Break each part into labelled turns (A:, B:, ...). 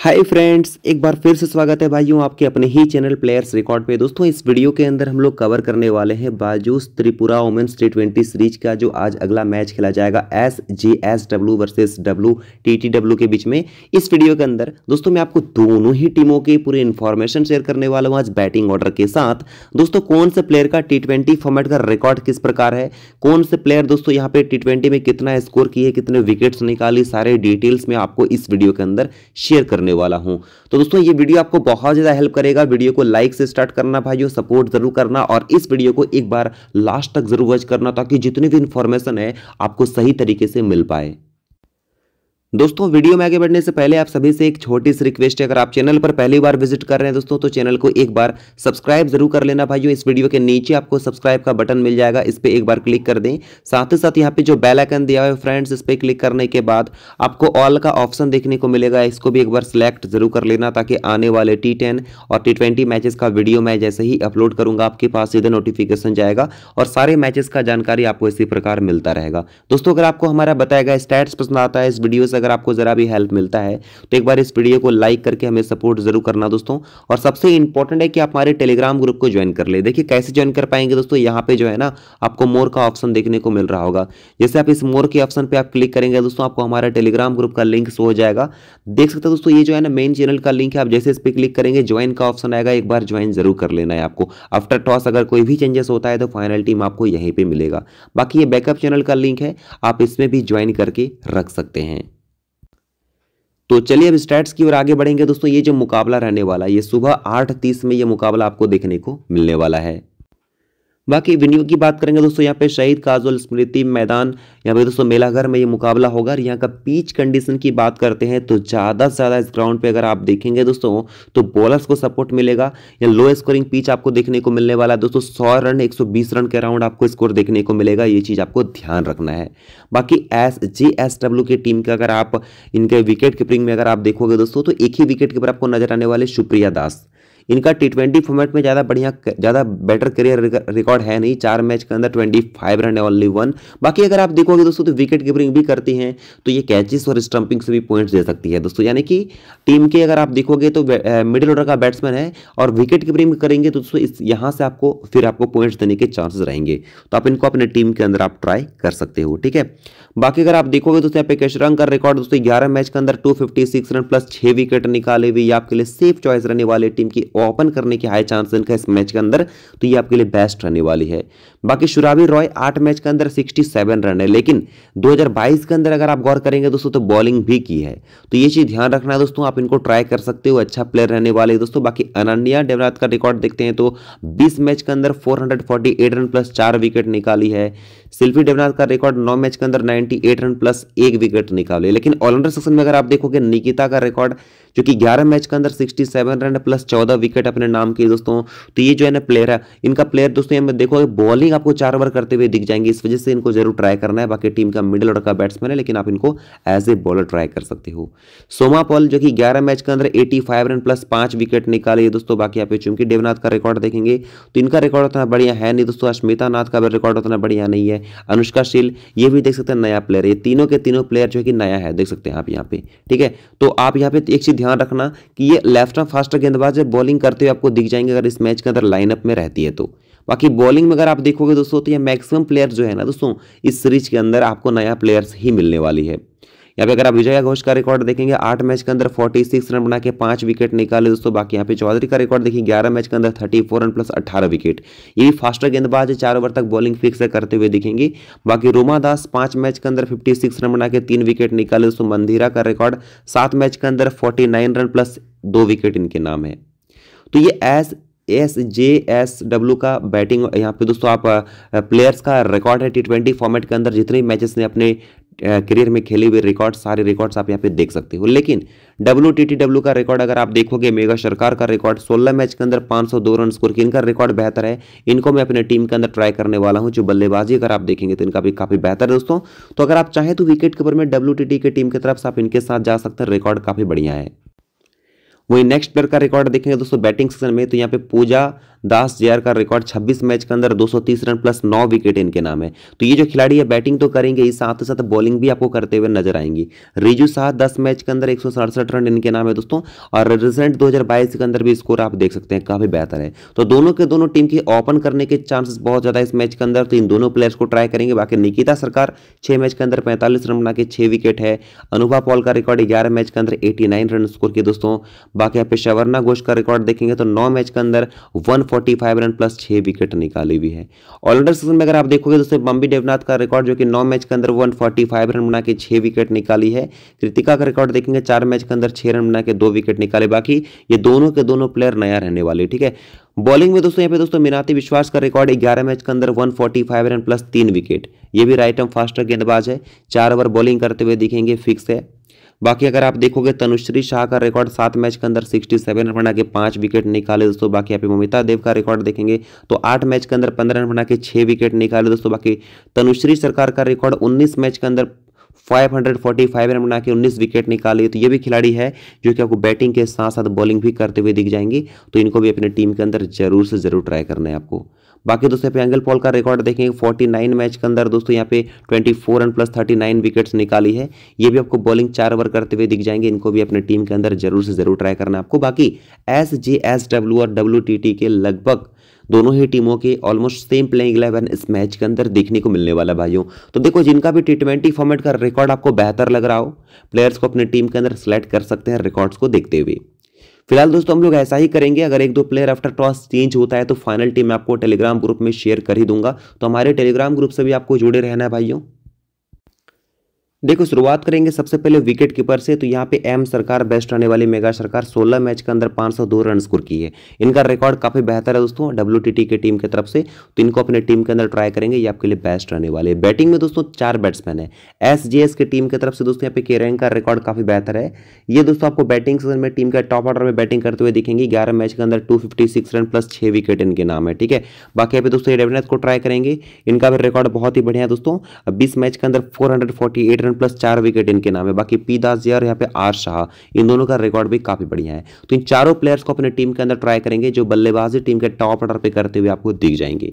A: hi friends एक बार फिर से स्वागत है भाइयों आपके अपने ही चैनल प्लेयर्स रिकॉर्ड पे दोस्तों इस वीडियो के अंदर हम लोग कवर करने वाले हैं बाजूस Tripura women's T twenty series का जो आज अगला मैच खेला जाएगा S J S W versus W T T W के बीच में इस वीडियो के अंदर दोस्तों मैं आपको दोनों ही टीमों की पूरी इन्फॉर्मेशन शेयर करने वाला हूँ आज बैटिंग ऑर्डर के साथ दोस्तों कौन से प्लेयर का टी ट्वेंटी फॉर्मेट का रिकॉर्ड किस प्रकार है कौन से प्लेयर दोस्तों यहाँ पे टी ट्वेंटी में कितना स्कोर किए कितने विकेट्स निकाली सारे डिटेल्स में आपको इस वीडियो के अंदर शेयर कर करने वाला हूँ तो दोस्तों ये वीडियो आपको बहुत ज़्यादा हेल्प करेगा वीडियो को लाइक से स्टार्ट करना भाइयों सपोर्ट ज़रूर करना और इस वीडियो को एक बार लास्ट तक जरूर वॉच करना ताकि जितनी भी इन्फॉर्मेशन है आपको सही तरीके से मिल पाए दोस्तों वीडियो में आगे बढ़ने से पहले आप सभी से एक छोटी सी रिक्वेस्ट है अगर आप चैनल पर पहली बार विजिट कर रहे हैं दोस्तों तो चैनल को एक बार सब्सक्राइब जरूर कर लेना भाइयों इस वीडियो के नीचे आपको सब्सक्राइब का बटन मिल जाएगा इस पर एक बार क्लिक कर दें साथ ही साथ यहाँ पे जो बेल आइकन दिया है फ्रेंड्स इस पर क्लिक करने के बाद आपको ऑल का ऑप्शन देखने को मिलेगा इसको भी एक बार सिलेक्ट जरूर कर लेना ताकि आने वाले टी और टी ट्वेंटी का वीडियो मैं जैसे ही अपलोड करूंगा आपके पास सीधे नोटिफिकेशन जाएगा और सारे मैचेस का जानकारी आपको इसी प्रकार मिलता रहेगा दोस्तों अगर आपको हमारा बताया गया स्टैट्स पसंद आता है इस वीडियो से अगर आपको ज़रा भी हेल्प मिलता है तो एक बार इस वीडियो को लाइक करके हमें सपोर्ट ज़रूर करना दोस्तों और सबसे इंपॉर्टेंट है कि आप हमारे टेलीग्राम ग्रुप को ज्वाइन कर ले देखिए कैसे ज्वाइन कर पाएंगे दोस्तों यहाँ पे जो है ना आपको मोर का ऑप्शन देखने को मिल रहा होगा जैसे आप इस मोर के ऑप्शन पर आप क्लिक करेंगे दोस्तों आपको हमारा टेलीग्राम ग्रुप का लिंक शो हो जाएगा देख सकते हैं दोस्तों ये जो है ना मेन चैनल का लिंक है आप जैसे इस पर क्लिक करेंगे ज्वाइन का ऑप्शन आएगा एक बार ज्वाइन जरूर कर लेना है आपको आफ्टर टॉस अगर कोई भी चेंजेस होता है तो फाइनल टीम आपको यहीं पर मिलेगा बाकी ये बैकअप चैनल का लिंक है आप इसमें भी ज्वाइन करके रख सकते हैं तो चलिए अब स्टैट्स की ओर आगे बढ़ेंगे दोस्तों ये जो मुकाबला रहने वाला है ये सुबह आठ तीस में ये मुकाबला आपको देखने को मिलने वाला है बाकी वेन्यू की बात करेंगे दोस्तों यहाँ पे शहीद काजुल स्मृति मैदान यहाँ पे दोस्तों मेला घर में ये मुकाबला होगा और यहाँ का पीच कंडीशन की बात करते हैं तो ज़्यादा से ज़्यादा इस ग्राउंड पे अगर आप देखेंगे दोस्तों तो बॉलर्स को सपोर्ट मिलेगा या लो स्कोरिंग पीच आपको देखने को मिलने वाला है दोस्तों सौ रन एक रन के राउंड आपको स्कोर देखने को मिलेगा ये चीज़ आपको ध्यान रखना है बाकी एस जे एस डब्ल्यू की टीम का अगर आप इनके विकेट कीपरिंग में अगर आप देखोगे दोस्तों तो एक ही विकेट कीपर आपको नजर आने वाले सुप्रिया दास इनका टी ट्वेंटी फॉर्मेट में ज़्यादा बढ़िया ज़्यादा बेटर करियर रिकॉर्ड है नहीं चार मैच के अंदर ट्वेंटी फाइव रन है ओनली वन बाकी अगर आप देखोगे दोस्तों तो विकेट कीपरिंग भी करती हैं तो ये कैचेस और स्टंपिंग से भी पॉइंट्स दे सकती है दोस्तों यानी कि टीम के अगर आप देखोगे तो मिडिल ऑर्डर का बैट्समैन है और विकेट कीपरिंग करेंगे तो दोस्तों इस यहाँ से आपको फिर आपको पॉइंट्स देने के चांसेस रहेंगे तो आप इनको अपने टीम के अंदर आप ट्राई कर सकते हो ठीक है बाकी अगर आप देखोगे दोस्तों यहाँ पे कैशरंग का रिकॉर्ड दोस्तों ग्यारह मैच के अंदर टू रन प्लस छः विकेट निकाले हुए आपके लिए सेफ चॉइस रहने वाले टीम की ओपन करने के हाई चांस इनका इस मैच के अंदर तो ये आपके लिए बेस्ट रहने वाली है बाकी शुराबी रॉय आठ मैच के अंदर 67 रन है लेकिन 2022 के अंदर अगर आप गौर करेंगे दोस्तों तो बॉलिंग भी की है तो ये चीज़ ध्यान रखना है दोस्तों आप इनको ट्राई कर सकते हो अच्छा प्लेयर रहने वाले दोस्तों बाकी अनन्या डेवरात का रिकॉर्ड देखते हैं तो बीस मैच के अंदर फोर रन प्लस चार विकेट निकाली है सिल्फी डेवनाथ का रिकॉर्ड नौ मैच के अंदर 98 रन प्लस एक विकेट निकाले लेकिन ऑलराउंडर सेक्शन में अगर आप देखोगे निकिता का रिकॉर्ड जो कि 11 मैच के अंदर 67 रन प्लस 14 विकेट अपने नाम के दोस्तों तो ये जो है ना प्लेयर है इनका प्लेयर दोस्तों देखोगे बॉलिंग ओपनिंग आपको चार ओवर करते हुए दिख जाएंगे इस वजह से इनको जरूर ट्राई करना है बाकी टीम का मिडिल ऑर्डर का बैट्समैन है लेकिन आप इनको एज ए बॉलर ट्राई कर सकते हो सोमा पॉल जो कि ग्यारह मैच के अंदर एटी रन प्लस पांच विकेट निकाले दोस्तों बाकी आप चूंकि देवनाथ का रिकॉर्ड देखेंगे तो इनका रिकॉर्ड उतना बढ़िया है नहीं दोस्तों अश्मिता नाथ का रिकॉर्ड उतना बढ़िया नहीं है अनुष्का शील ये भी देख सकते हैं नया प्लेयर ये तीनों के तीनों प्लेयर जो है कि नया है देख सकते हैं आप यहाँ पे ठीक है तो आप यहाँ पे तो एक चीज ध्यान रखना कि ये लेफ्ट फास्ट गेंदबाज बॉलिंग करते हुए आपको दिख जाएंगे अगर इस मैच के अंदर लाइनअप में रहती है तो बाकी बॉलिंग में अगर आप देखोगे दोस्तों तो ये मैक्सिमम प्लेयर जो है ना दोस्तों इस सीरीज के अंदर आपको नया प्लेयर्स ही मिलने वाली है यहाँ पे अगर आप विजया घोष का रिकॉर्ड देखेंगे आठ मैच के अंदर 46 रन बना के पांच विकेट निकाले दोस्तों बाकी यहाँ पे चौधरी का रिकॉर्ड देखिए 11 मैच के अंदर 34 रन प्लस 18 विकेट ये भी फास्टर गेंदबाज है चार ओवर तक बॉलिंग फिक्स करते हुए दिखेंगे बाकी रोमा दास पांच मैच के अंदर 56 रन बना के तीन विकेट निकाले दोस्तों मंदिरा का रिकॉर्ड सात मैच के अंदर फोर्टी रन प्लस दो विकेट इनके नाम है तो ये एज एस जे एस डब्ल्यू का बैटिंग यहाँ पे दोस्तों आप प्लेयर्स का रिकॉर्ड है टी ट्वेंटी फॉर्मेट के अंदर जितने मैचेस ने अपने करियर में खेले हुए रिकॉर्ड सारे रिकॉर्ड्स आप यहाँ पे देख सकते हो लेकिन डब्ल्यू टी टी डब्ल्यू का रिकॉर्ड अगर आप देखोगे मेगा सरकार का रिकॉर्ड 16 मैच के अंदर 502 रन स्कोर किया इनका रिकॉर्ड बेहतर है इनको मैं अपने टीम के अंदर ट्राई करने वाला हूँ जो बल्लेबाजी अगर आप देखेंगे तो इनका भी काफ़ी बेहतर है दोस्तों तो अगर आप चाहें तो विकेट कीपर में डब्ल्यू टी टी के टीम की तरफ से आप इनके साथ जा सकते हैं रिकॉर्ड काफ़ी बढ़िया है वहीं नेक्स्ट प्लेयर का रिकॉर्ड देखेंगे दोस्तों बैटिंग सेक्शन में तो यहाँ पे पूजा दास जे का रिकॉर्ड 26 मैच के अंदर 230 रन प्लस 9 विकेट इनके नाम है तो ये जो खिलाड़ी है बैटिंग तो करेंगे ही साथ साथ बॉलिंग भी आपको करते हुए नजर आएंगी रिजू शाह दस मैच के अंदर एक रन इनके नाम है दोस्तों और रिजल्ट दो के अंदर भी स्कोर आप देख सकते हैं काफ़ी बेहतर है तो दोनों के दोनों टीम की ओपन करने के चांसेस बहुत ज़्यादा इस मैच के अंदर तो इन दोनों प्लेयर्स को ट्राई करेंगे बाकी निकिता सरकार छह मैच के अंदर पैंतालीस रन बना के छह विकेट है अनुभा पॉल का रिकॉर्ड ग्यारह मैच के अंदर एटी रन स्कोर किए दोस्तों बाकी यहाँ पे शवर्ना घोष का रिकॉर्ड देखेंगे तो नौ मैच के अंदर one forty five run plus छः विकेट निकाली हुई है ऑलराउंडर सेक्शन में अगर आप देखोगे दोस्तों बम्बी देवनाथ का रिकॉर्ड जो कि नौ मैच के अंदर वन फोर्टी फाइव रन बना के छः विकेट निकाली है कृतिका का रिकॉर्ड देखेंगे चार मैच के अंदर छः रन बना के दो विकेट निकाले बाकी ये दोनों के दोनों प्लेयर नया रहने वाले ठीक है बॉलिंग में दोस्तों यहाँ पे दोस्तों मीनाती विश्वास का रिकॉर्ड 11 मैच के अंदर 145 रन प्लस तीन विकेट ये भी राइट एम फास्टर गेंदबाज है चार ओवर बॉलिंग करते हुए दिखेंगे फिक्स है बाकी अगर आप देखोगे तनुश्री शाह का रिकॉर्ड सात मैच के अंदर सिक्सटी सेवन रन बना के पांच विकेट निकाले दोस्तों बाकी यहाँ पे ममिता देव का रिकॉर्ड देखेंगे तो आठ मैच के अंदर पंद्रह रन बना के छह विकेट निकाले दोस्तों बाकी तनुश्री सरकार का रिकॉर्ड उन्नीस मैच के अंदर 545 रन बना के 19 विकेट निकाले तो ये भी खिलाड़ी है जो कि आपको बैटिंग के साथ साथ बॉलिंग भी करते हुए दिख जाएंगे तो इनको भी अपने टीम के अंदर जरूर से जरूर ट्राई करना है आपको बाकी दोस्तों यहाँ पे एंगल पॉल का रिकॉर्ड देखेंगे 49 मैच के अंदर दोस्तों यहाँ पे 24 रन प्लस 39 विकेट्स निकाली है ये भी आपको बॉलिंग चार ओवर करते हुए दिख जाएंगे इनको भी अपने टीम के अंदर जरूर से जरूर ट्राई करना आपको बाकी एस जे एस डब्ल्यू और डब्ल्यू टी टी के लगभग दोनों ही टीमों के ऑलमोस्ट सेम प्लेइंग इलेवन इस मैच के अंदर देखने को मिलने वाला भाइयों तो देखो जिनका भी टी ट्वेंटी फॉर्मेट का रिकॉर्ड आपको बेहतर लग रहा हो प्लेयर्स को अपने टीम के अंदर सेलेक्ट कर सकते हैं रिकॉर्ड्स को देखते हुए फिलहाल दोस्तों हम लोग ऐसा ही करेंगे अगर एक दो प्लेयर आफ्टर टॉस चेंज होता है तो फाइनल टीम आपको टेलीग्राम ग्रुप में शेयर कर ही दूंगा तो हमारे टेलीग्राम ग्रुप से भी आपको जुड़े रहना है भाइयों देखो शुरुआत करेंगे सबसे पहले विकेट कीपर से तो यहाँ पे एम सरकार बेस्ट रहने वाली मेगा सरकार 16 मैच के अंदर 502 रन स्कोर की है इनका रिकॉर्ड काफ़ी बेहतर है दोस्तों डब्ल्यू के टीम की तरफ से तो इनको अपने टीम के अंदर ट्राई करेंगे ये आपके लिए बेस्ट रहने वाले बैटिंग में दोस्तों चार बैट्समैन है एस की टीम की तरफ से दोस्तों यहाँ पे केरन का रिकॉर्ड काफ़ी बेहतर है ये दोस्तों आपको बैटिंग सीजन में टीम का टॉप ऑर्डर में बैटिंग करते हुए दिखेंगे ग्यारह मैच के अंदर टू रन प्लस छह विकेट इनके नाम है ठीक है बाकी यहाँ पे दोस्तों ये को ट्राई करेंगे इनका भी रिकॉर्ड बहुत ही बढ़िया है दोस्तों बीस मैच के अंदर फोर रन रन प्लस चार विकेट इनके नाम है बाकी पी दास जी और यहाँ पे आर शाह इन दोनों का रिकॉर्ड भी काफी बढ़िया है तो इन चारों प्लेयर्स को अपने टीम के अंदर ट्राई करेंगे जो बल्लेबाजी टीम के टॉप ऑर्डर पे करते हुए आपको दिख जाएंगे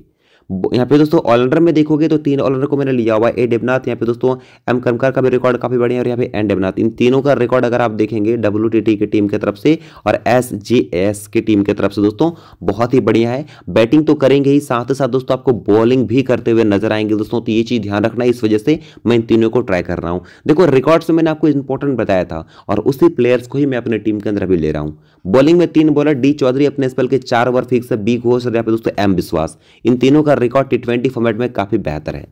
A: यहाँ पे दोस्तों ऑलराउंडर में देखोगे तो तीन ऑलराउंडर को मैंने लिया हुआ है ए डेवनाथ यहाँ पे दोस्तों एम कमकार का भी रिकॉर्ड काफी बढ़िया और यहाँ पे एन डेवनाथ इन तीनों का रिकॉर्ड अगर आप देखेंगे डब्ल्यू की टीम की तरफ से और एस की टीम की तरफ से दोस्तों बहुत ही बढ़िया है बैटिंग तो करेंगे ही साथ साथ दोस्तों आपको बॉलिंग भी करते हुए नजर आएंगे दोस्तों तो ये चीज ध्यान रखना इस वजह से मैं इन तीनों को ट्राई कर रहा हूँ देखो रिकॉर्ड से मैंने आपको इंपॉर्टेंट बताया था और उसी प्लेयर्स को ही मैं अपने टीम के अंदर अभी ले रहा हूँ बॉलिंग में तीन बॉलर डी चौधरी अपने स्पेल के चार ओवर फिक्स है बी घोष और यहाँ पे दोस्तों एम विश्वास इन तीनों का रिकॉर्ड टी ट्वेंटी फॉर्मेट में काफ़ी बेहतर है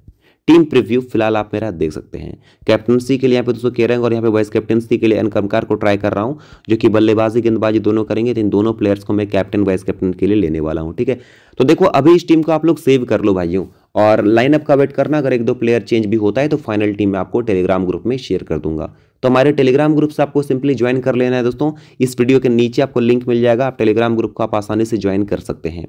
A: टीम प्रीव्यू फिलहाल आप मेरा देख सकते हैं कैप्टनसी के लिए यहाँ पे दोस्तों केरंग और यहाँ पे वाइस कैप्टनसी के लिए एन कमकार को ट्राई कर रहा हूँ जो कि बल्लेबाजी गेंदबाजी दोनों करेंगे तो इन दोनों प्लेयर्स को मैं कैप्टन वाइस कैप्टन के लिए लेने वाला हूँ ठीक है तो देखो अभी इस टीम को आप लोग सेव कर लो भाइयों और लाइनअप का वेट करना अगर एक दो प्लेयर चेंज भी होता है तो फाइनल टीम मैं आपको टेलीग्राम ग्रुप में शेयर कर दूंगा तो हमारे टेलीग्राम ग्रुप से आपको सिंपली ज्वाइन कर लेना है दोस्तों इस वीडियो के नीचे आपको लिंक मिल जाएगा आप टेलीग्राम ग्रुप को आप आसानी से ज्वाइन कर सकते हैं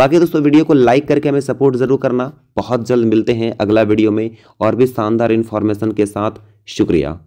A: बाकी दोस्तों वीडियो को लाइक करके हमें सपोर्ट ज़रूर करना बहुत जल्द मिलते हैं अगला वीडियो में और भी शानदार इन्फॉर्मेशन के साथ शुक्रिया